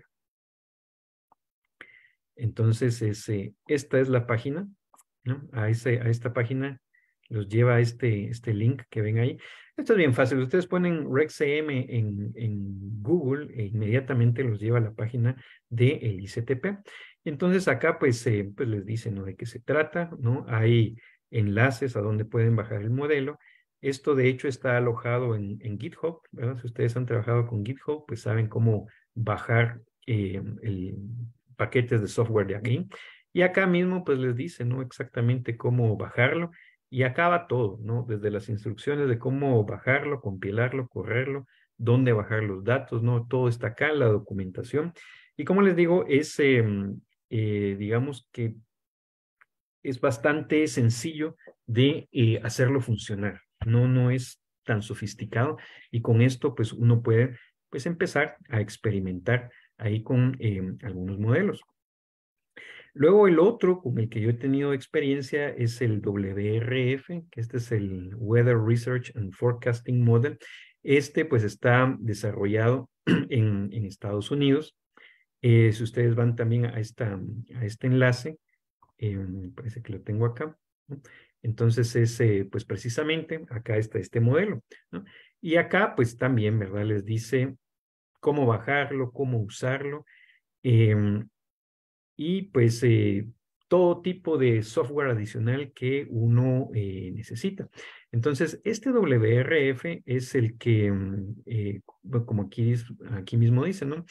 Entonces, esta es la página. A, esta página los lleva este, este link que ven ahí. Esto es bien fácil. Ustedes ponen RECCM en, Google e inmediatamente los lleva a la página del ICTP. Entonces acá pues, eh, pues les dicen ¿no? de qué se trata, ¿no? Hay enlaces a donde pueden bajar el modelo. Esto de hecho está alojado en, GitHub, ¿verdad? Si ustedes han trabajado con GitHub, pues saben cómo bajar eh, el, paquetes de software de aquí. Y acá mismo pues les dicen, ¿no? Exactamente cómo bajarlo. Y acá va todo, ¿no? Desde las instrucciones de cómo bajarlo, compilarlo, correrlo, dónde bajar los datos, ¿no? Todo está acá, la documentación. Y como les digo, es, em, eh, digamos que es bastante sencillo de eh, hacerlo funcionar. No, no es tan sofisticado y con esto pues uno puede pues empezar a experimentar ahí con em, algunos modelos. Luego el otro con el que yo he tenido experiencia es el WRF, que este es el Weather Research and Forecasting Model. Este pues está desarrollado [CLEARS THROAT] en Estados Unidos eh, si ustedes van también a, esta, a este enlace, em, parece que lo tengo acá. Entonces es, eh, pues precisamente, acá está este modelo. ¿no? Y acá, pues también, ¿verdad? Les dice cómo bajarlo, cómo usarlo. Em, y pues eh, todo tipo de software adicional que uno necesita. Entonces, este WRF es el que, em, como aquí, aquí mismo dice, ¿no?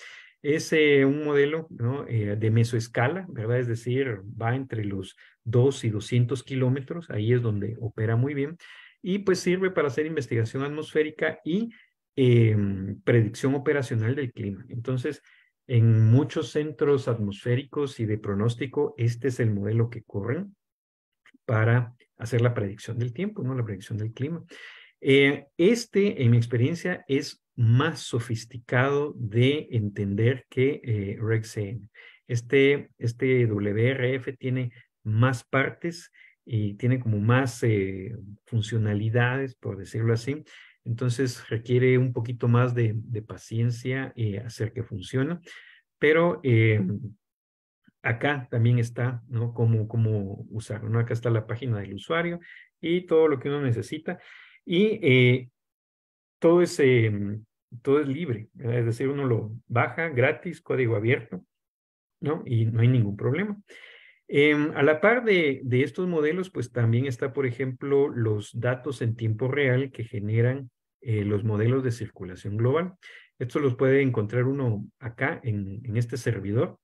Es eh, un modelo ¿no? Eh, de mesoescala, ¿verdad? Es decir, va entre los 2 y 200 kilómetros, ahí es donde opera muy bien, y pues sirve para hacer investigación atmosférica y em, predicción operacional del clima. Entonces, en muchos centros atmosféricos y de pronóstico, este es el modelo que corren para hacer la predicción del tiempo, ¿no? La predicción del clima. Eh, este, en mi experiencia, es más sofisticado de entender que eh, Este, este WRF tiene más partes y tiene como más eh, funcionalidades, por decirlo así. Entonces requiere un poquito más de, paciencia y eh, hacer que funcione. Pero eh, acá también está, ¿no? Cómo, cómo usarlo, ¿no? Acá está la página del usuario y todo lo que uno necesita. Y todo es, em, todo es libre, es decir, uno lo baja gratis, código abierto, ¿no? Y no hay ningún problema. Em, a la par de, de, estos modelos, pues también está, por ejemplo, los datos en tiempo real que generan eh, los modelos de circulación global. Estos los puede encontrar uno acá en, en este servidor.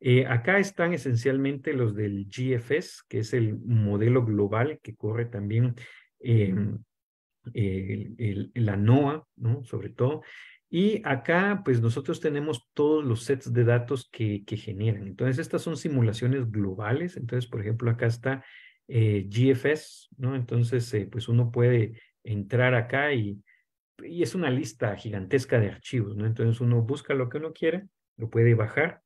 Eh, acá están esencialmente los del GFS, que es el modelo global que corre también en em, la NOAA, ¿no? Sobre todo. Y acá, pues nosotros tenemos todos los sets de datos que, que generan. Entonces, estas son simulaciones globales. Entonces, por ejemplo, acá está eh, GFS, ¿no? Entonces, eh, pues uno puede entrar acá y, y, es una lista gigantesca de archivos, ¿no? Entonces, uno busca lo que uno quiere, lo puede bajar.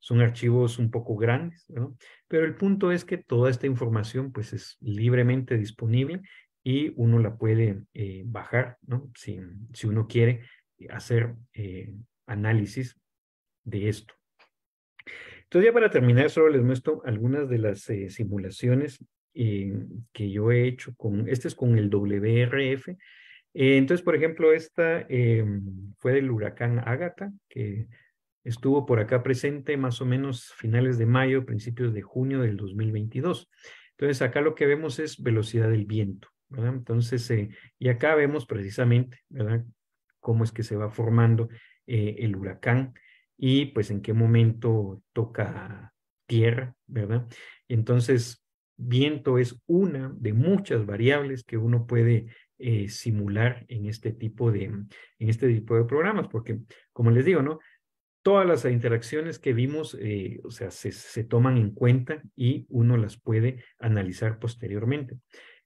Son archivos un poco grandes, ¿no? Pero el punto es que toda esta información, pues, es libremente disponible y uno la puede eh, bajar, ¿no? Si, si, uno quiere hacer eh, análisis de esto. Entonces ya para terminar, solo les muestro algunas de las eh, simulaciones que yo he hecho con, este es con el WRF. entonces, por ejemplo, esta fue del huracán Ágata, que estuvo por acá presente más o menos finales de mayo, principios de junio del 2022. Entonces, acá lo que vemos es velocidad del viento. Entonces, eh, y acá vemos precisamente, Cómo es que se va formando eh, el huracán y pues en qué momento toca tierra, ¿verdad? Entonces, viento es una de muchas variables que uno puede eh, simular en este tipo de en este tipo de programas porque como les digo no todas las interacciones que vimos o sea se toman en cuenta y uno las puede analizar posteriormente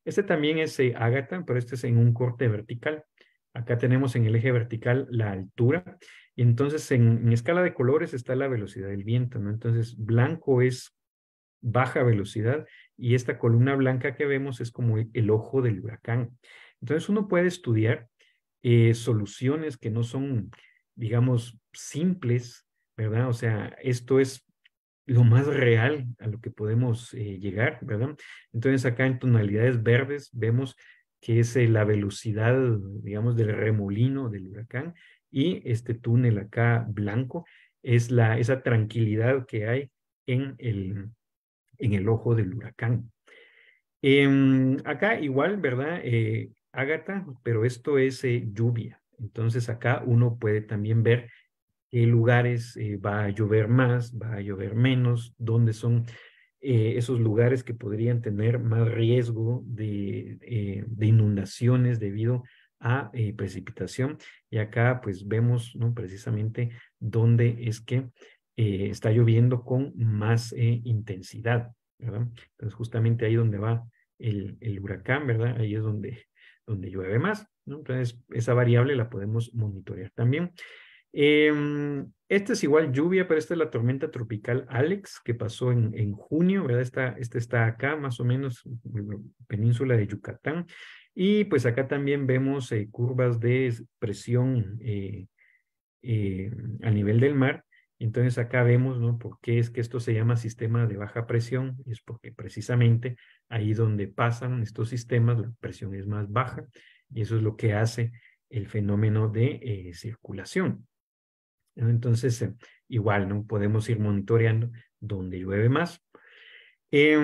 este también es eh, Agatha, ágata, pero este es en un corte vertical. Acá tenemos en el eje vertical la altura. Y entonces en, escala de colores está la velocidad del viento, ¿no? Entonces blanco es baja velocidad y esta columna blanca que vemos es como el, ojo del huracán. Entonces uno puede estudiar eh, soluciones que no son, digamos, simples, ¿verdad? O sea, esto es lo más real a lo que podemos eh, llegar, ¿verdad? Entonces acá en tonalidades verdes vemos que es eh, la velocidad, digamos, del remolino del huracán y este túnel acá blanco es la, esa tranquilidad que hay en el, en el ojo del huracán. Em, acá igual, ¿verdad? Eh, Ágata, pero esto es lluvia. Entonces acá uno puede también ver qué lugares eh, va a llover más, va a llover menos, dónde son eh, esos lugares que podrían tener más riesgo de, eh, inundaciones debido a precipitación. Y acá pues vemos ¿no? precisamente dónde es que está lloviendo con más intensidad. ¿verdad? Entonces justamente ahí donde va el, huracán, ¿verdad? Ahí es donde, donde llueve más. ¿no? Entonces esa variable la podemos monitorear también. Em, esta es igual lluvia, pero esta es la tormenta tropical Alex que pasó en, junio, ¿verdad? Esta, está acá, más o menos, península de Yucatán. Y pues acá también vemos eh, curvas de presión eh, eh, a nivel del mar. Entonces acá vemos, ¿Por qué es que esto se llama sistema de baja presión? es porque precisamente ahí donde pasan estos sistemas, la presión es más baja y eso es lo que hace el fenómeno de circulación. Entonces, eh, igual, ¿no? Podemos ir monitoreando donde llueve más. Eh,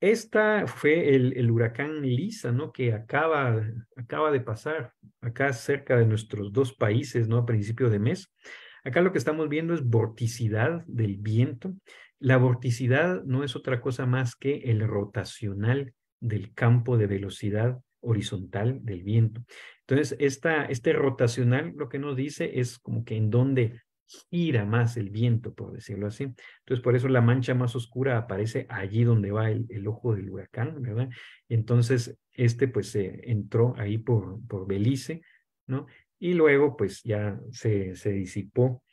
esta fue el, huracán Lisa, ¿no? Que acaba, acaba de pasar acá cerca de nuestros dos países, ¿no? A principio de mes. Acá lo que estamos viendo es vorticidad del viento. La vorticidad no es otra cosa más que el rotacional del campo de velocidad horizontal del viento. Entonces, este rotacional lo que nos dice es como que en dónde gira más el viento, por decirlo así. Entonces, por eso la mancha más oscura aparece allí donde va el, ojo del huracán, ¿verdad? Entonces, este pues se eh, entró ahí por, por Belice, ¿no? Y luego pues ya se, disipó,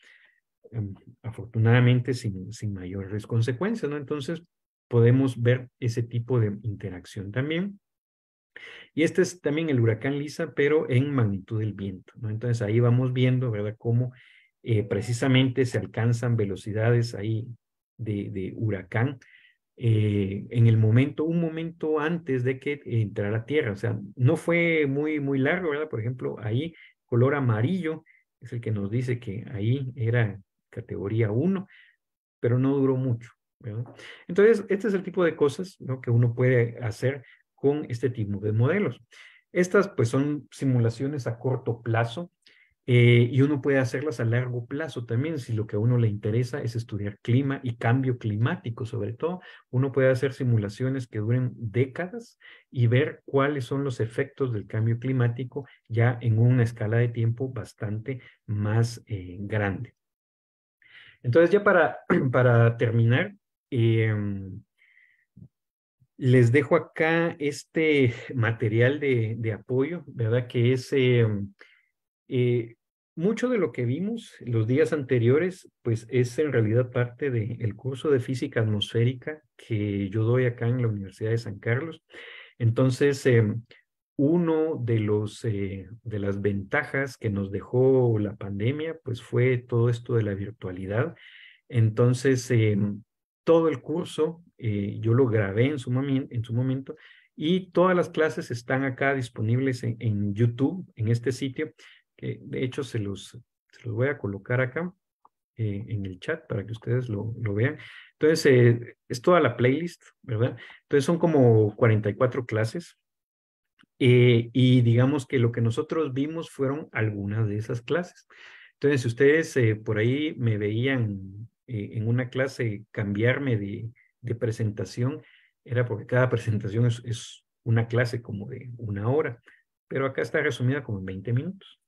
em, afortunadamente, sin, sin mayores consecuencias, ¿no? Entonces, podemos ver ese tipo de interacción también. Y este es también el huracán Lisa, pero en magnitud del viento. ¿no? Entonces ahí vamos viendo, ¿verdad?, cómo eh, precisamente se alcanzan velocidades ahí de, huracán eh, en el momento, un momento antes de que entrara tierra. O sea, no fue muy, muy largo, ¿verdad? Por ejemplo, ahí color amarillo es el que nos dice que ahí era categoría 1, pero no duró mucho. Entonces, este es el tipo de cosas ¿no? que uno puede hacer con este tipo de modelos. Estas pues son simulaciones a corto plazo eh, y uno puede hacerlas a largo plazo también si lo que a uno le interesa es estudiar clima y cambio climático sobre todo. Uno puede hacer simulaciones que duren décadas y ver cuáles son los efectos del cambio climático ya en una escala de tiempo bastante más eh, grande. Entonces ya para, [CLEARS THROAT] para terminar, eh, les dejo acá este [LAUGHS] material de, apoyo, ¿verdad? Que es eh, eh, mucho de lo que vimos los días anteriores, pues es en realidad parte del el curso de física atmosférica que yo doy acá en la Universidad de San Carlos. Entonces, eh, uno de los eh, de las ventajas que nos dejó la pandemia pues fue todo esto de la virtualidad entonces eh, todo el curso, eh, yo lo grabé en su, momento y todas las clases están acá disponibles en, YouTube, en este sitio, que de hecho se los, se los voy a colocar acá eh, en el chat para que ustedes lo, vean. Entonces, eh, es toda la playlist, ¿verdad? Entonces son como 44 clases. y digamos que lo que nosotros vimos fueron algunas de esas clases. Entonces, si ustedes por ahí me veían eh, en una clase cambiarme de, presentación era porque cada [LAUGHS] presentación es, una clase como de una hora, pero acá está resumida como en 20 minutos.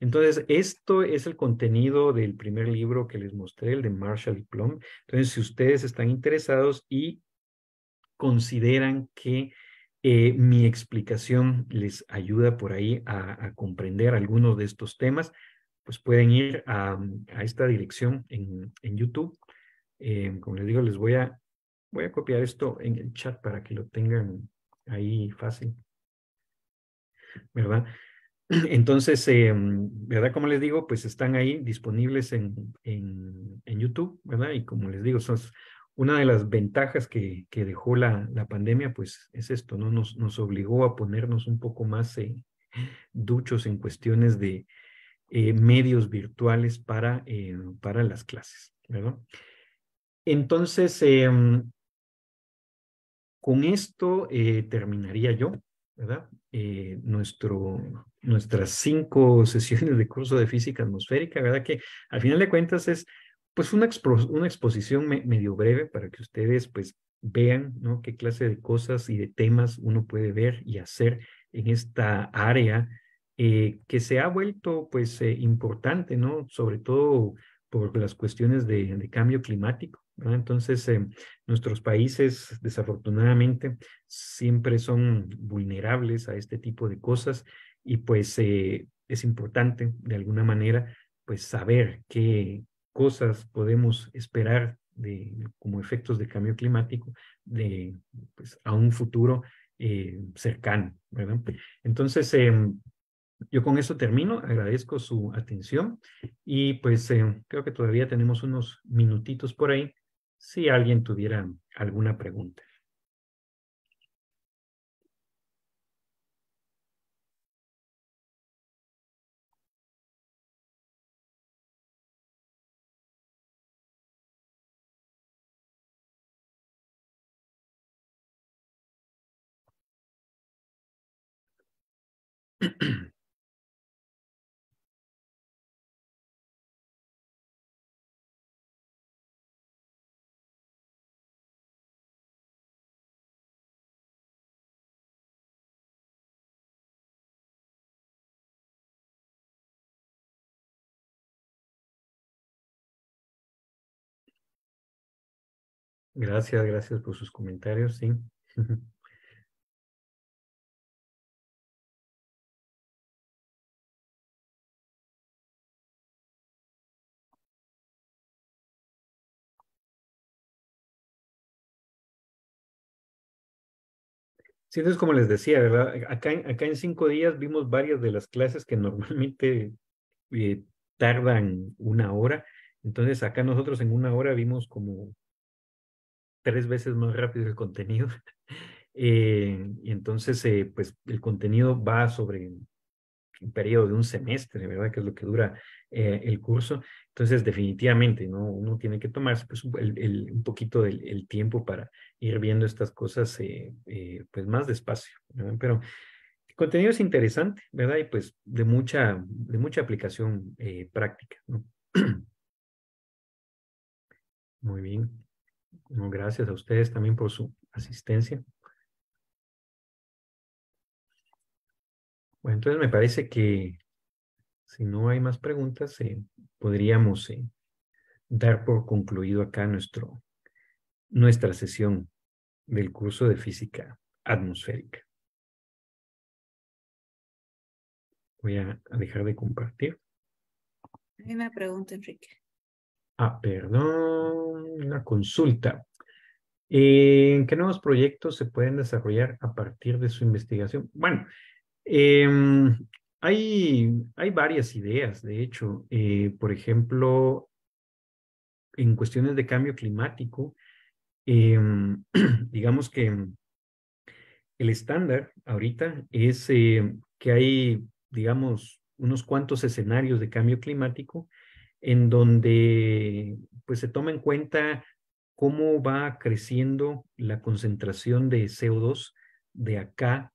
Entonces, esto es el contenido del primer libro que les mostré, el de Marshall y Plum. Entonces, si ustedes están interesados y consideran que eh, mi explicación les ayuda por ahí a comprender algunos de estos temas, pues pueden ir mm, a, esta dirección en, en YouTube. Eh, como les digo, les voy a, voy a copiar esto en el chat para que lo tengan ahí fácil. ¿Verdad? [CLEARS THROAT] Entonces, eh, mm, ¿verdad? Como les digo, pues están ahí disponibles en, en, YouTube, ¿verdad? Y como les digo, son una de las ventajas que, dejó la, la, pandemia, pues es esto, ¿no? Nos, nos obligó a ponernos un poco más eh, duchos en cuestiones de, eh, medios virtuales para, eh, para las clases. Entonces, em, con esto eh, terminaría yo, ¿verdad? nuestro, nuestras cinco [LAUGHS] sesiones de curso de física atmosférica, ¿verdad? Que al final de cuentas es pues una, una exposición medio breve para que ustedes pues vean, ¿no? Qué clase de cosas y de temas uno puede ver y hacer en esta área eh, que se ha vuelto pues eh, importante, ¿no? Sobre todo por las cuestiones de, cambio climático. ¿no? Entonces, em, nuestros países desafortunadamente siempre son vulnerables a este tipo de cosas y pues eh, es importante de alguna manera pues saber qué cosas podemos esperar de, como efectos de cambio climático de, pues, a un futuro cercano, ¿verdad? Entonces, eh, yo con eso termino, agradezco su atención y pues eh, creo que todavía tenemos unos minutitos por ahí si alguien tuviera alguna pregunta. [CLEARS THROAT] Gracias, gracias por sus comentarios, sí. [LAUGHS] Sí, entonces como les decía, ¿verdad? Eh, acá, acá en cinco días vimos varias de las clases que [LAUGHS] normalmente eh, tardan una hora. Entonces acá nosotros en una hora vimos como tres veces más rápido el contenido. [LAUGHS] Eh, y entonces, eh, pues el contenido va sobre un periodo de un semestre, ¿verdad? Que es lo que dura eh, el curso. Entonces, definitivamente, ¿no? Uno tiene que tomarse pues, un poquito del tiempo para ir viendo estas cosas pues más despacio, Pero el contenido es interesante, ¿verdad? Y pues de mucha, de mucha aplicación práctica, [CLEARS THROAT] Muy bien gracias a ustedes también por su asistencia. Bueno, entonces me parece que si no hay más preguntas, eh, podríamos eh, dar por concluido acá nuestro, nuestra sesión del curso de física atmosférica. Voy a, a dejar de compartir. Hay una pregunta, Enrique. Ah, perdón, una consulta. ¿En qué nuevos proyectos se pueden desarrollar a partir de su investigación? Bueno, em, hay, hay, varias ideas, de hecho. Eh, por ejemplo, en cuestiones de cambio climático, em, [CLEARS THROAT] digamos que el estándar ahorita es eh, que hay, digamos, unos cuantos escenarios de cambio climático en donde pues, se toma en cuenta cómo va creciendo la concentración de CO2 de acá,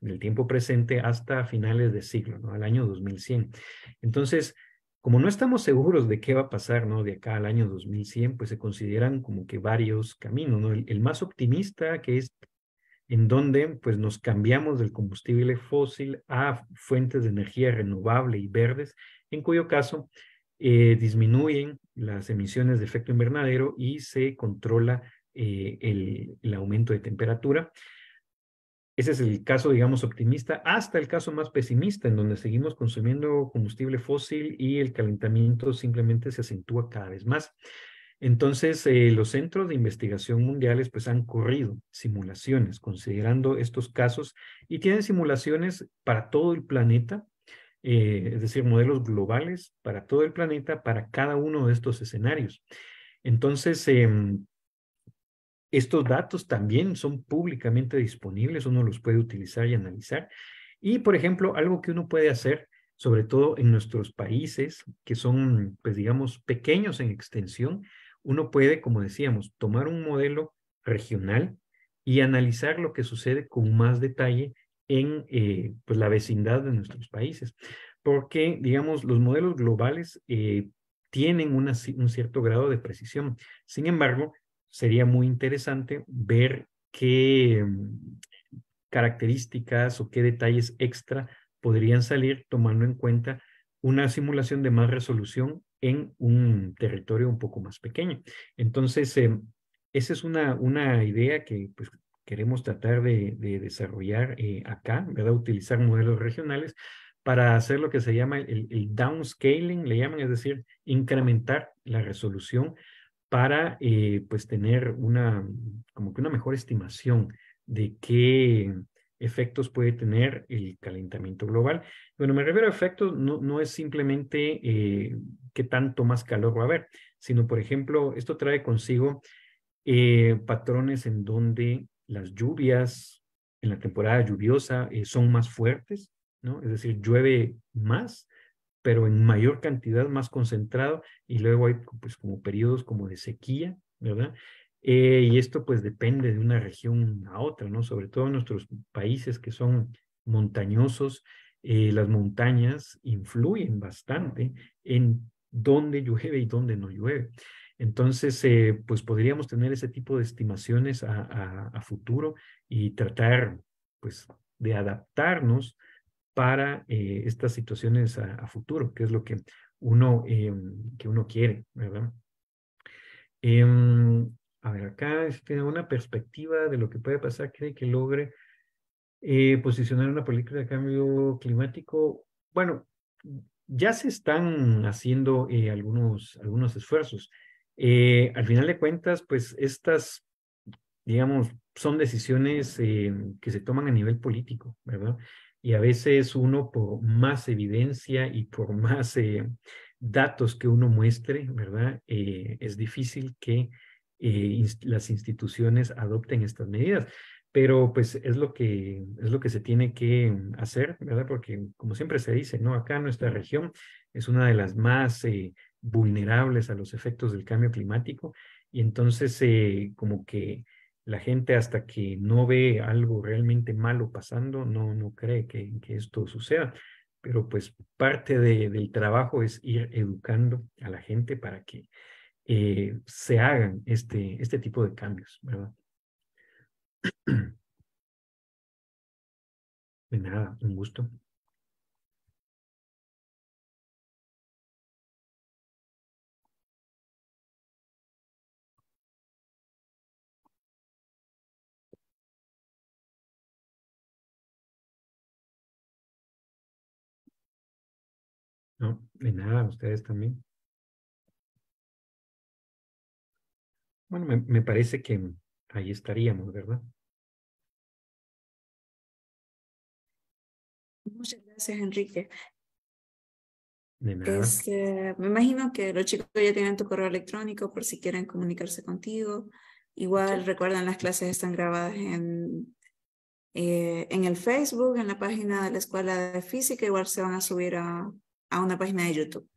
del tiempo presente, hasta finales de siglo, ¿no? al año 2100. Entonces, como no estamos seguros de qué va a pasar ¿no? de acá al año 2100, pues se consideran como que varios caminos. ¿no? El, el más optimista, que es en donde pues, nos cambiamos del combustible fósil a fuentes de energía renovable y verdes, en cuyo caso eh, disminuyen las emisiones de efecto invernadero y se controla eh, el, aumento de temperatura. Ese es el caso, digamos, optimista, hasta el caso más pesimista, en donde seguimos consumiendo combustible fósil y el calentamiento simplemente se acentúa cada vez más. Entonces, eh, los centros de investigación mundiales pues han corrido simulaciones considerando estos casos y tienen simulaciones para todo el planeta eh, es decir, modelos globales para todo el planeta, para cada uno de estos escenarios. Entonces, em, estos datos también son públicamente disponibles, uno los puede utilizar y analizar. Y, por ejemplo, algo que uno puede hacer, sobre todo en nuestros países, que son, pues digamos, pequeños en extensión, uno puede, como decíamos, tomar un modelo regional y analizar lo que sucede con más detalle en eh, pues la vecindad de nuestros países, porque, digamos, los modelos globales eh, tienen una, un cierto grado de precisión. Sin embargo, sería muy interesante ver qué mm, características o qué detalles extra podrían salir tomando en cuenta una simulación de más resolución en un territorio un poco más pequeño. Entonces, em, esa es una, una idea que pues, queremos tratar de, desarrollar eh, acá, ¿verdad? Utilizar modelos regionales para hacer lo que se llama el, downscaling, le llaman, es decir, incrementar la resolución para eh, pues tener una, como que una mejor estimación de qué efectos puede tener el calentamiento global. Bueno, me refiero a efectos, no, no es simplemente eh, qué tanto más calor va a haber, sino, por ejemplo, esto trae consigo patrones en donde las lluvias en la temporada lluviosa eh, son más fuertes, ¿no? Es decir, llueve más, pero en mayor cantidad, más concentrado, y luego hay pues como periodos como de sequía, ¿verdad? Eh, y esto pues depende de una región a otra, ¿no? Sobre todo en nuestros países que son montañosos, eh, las montañas influyen bastante en dónde llueve y dónde no llueve. Entonces, eh, pues podríamos tener ese tipo de estimaciones a, futuro y tratar, pues, de adaptarnos para eh, estas situaciones a, futuro, que es lo que uno, eh, que uno quiere, ¿verdad? Em, a ver, acá tiene este, una perspectiva de lo que puede pasar, cree que logre posicionar una política de cambio climático. Bueno, ya se están haciendo algunos, algunos esfuerzos. Eh, al final de cuentas, pues estas, digamos, son decisiones em, que se toman a nivel político, ¿verdad? Y a veces uno, por más evidencia y por [LAUGHS] más eh, datos que uno muestre, ¿verdad? Eh, es difícil que las instituciones adopten estas medidas pero pues es lo que es lo que se tiene que hacer, ¿verdad? Porque como siempre se dice, no, acá nuestra región es una de las más vulnerables a los efectos del cambio climático y entonces eh, como que la gente hasta que no ve algo realmente malo pasando no, no cree que, esto suceda. Pero pues parte del trabajo es ir educando a la gente para que eh, se hagan este, este tipo de cambios, ¿verdad? [CLEARS THROAT] De nada, un gusto. No, de nada, ustedes también. Bueno, me, parece que ahí estaríamos, ¿verdad? Muchas gracias, Enrique. De nada. Este, me imagino que los chicos ya tienen tu correo electrónico por si quieren comunicarse contigo. Igual recuerdan, las clases están grabadas en, eh, en el Facebook, en la página de la Escuela de Física. Igual se van a subir a, a página de YouTube